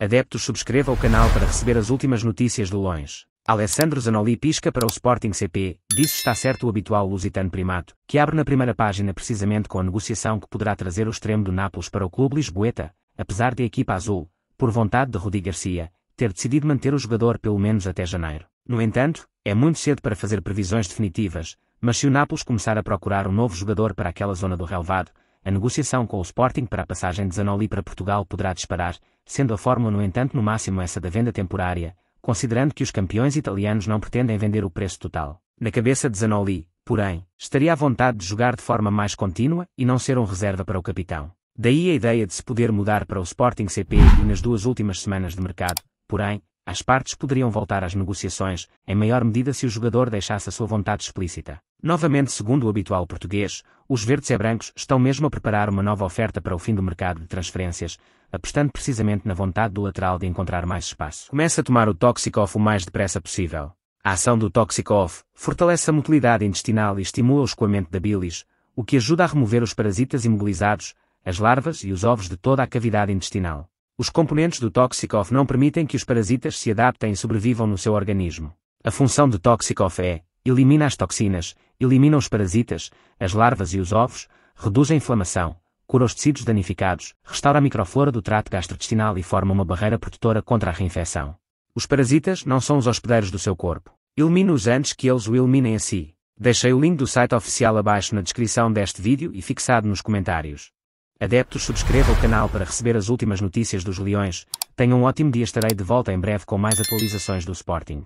Adeptos subscreva o canal para receber as últimas notícias do longe. Alessandro Zanoli pisca para o Sporting CP, disse está certo o habitual lusitano primato, que abre na primeira página precisamente com a negociação que poderá trazer o extremo do Nápoles para o clube lisboeta, apesar de a equipa azul, por vontade de Rodi Garcia, ter decidido manter o jogador pelo menos até janeiro. No entanto, é muito cedo para fazer previsões definitivas, mas se o Nápoles começar a procurar um novo jogador para aquela zona do relevado, a negociação com o Sporting para a passagem de Zanoli para Portugal poderá disparar, sendo a fórmula no entanto no máximo essa da venda temporária, considerando que os campeões italianos não pretendem vender o preço total. Na cabeça de Zanoli, porém, estaria à vontade de jogar de forma mais contínua e não ser um reserva para o capitão. Daí a ideia de se poder mudar para o Sporting CP e nas duas últimas semanas de mercado, porém, as partes poderiam voltar às negociações, em maior medida se o jogador deixasse a sua vontade explícita. Novamente, segundo o habitual português, os verdes e brancos estão mesmo a preparar uma nova oferta para o fim do mercado de transferências, apostando precisamente na vontade do lateral de encontrar mais espaço. Começa a tomar o Toxic off o mais depressa possível. A ação do Toxic off fortalece a motilidade intestinal e estimula o escoamento da bilis, o que ajuda a remover os parasitas imobilizados, as larvas e os ovos de toda a cavidade intestinal. Os componentes do Toxic off não permitem que os parasitas se adaptem e sobrevivam no seu organismo. A função do Toxic off é, elimina as toxinas, elimina os parasitas, as larvas e os ovos, reduz a inflamação, cura os tecidos danificados, restaura a microflora do trato gastrointestinal e forma uma barreira protetora contra a reinfecção. Os parasitas não são os hospedeiros do seu corpo. Elimine-os antes que eles o eliminem a si. Deixei o link do site oficial abaixo na descrição deste vídeo e fixado nos comentários. Adeptos subscreva o canal para receber as últimas notícias dos Leões, tenham um ótimo dia estarei de volta em breve com mais atualizações do Sporting.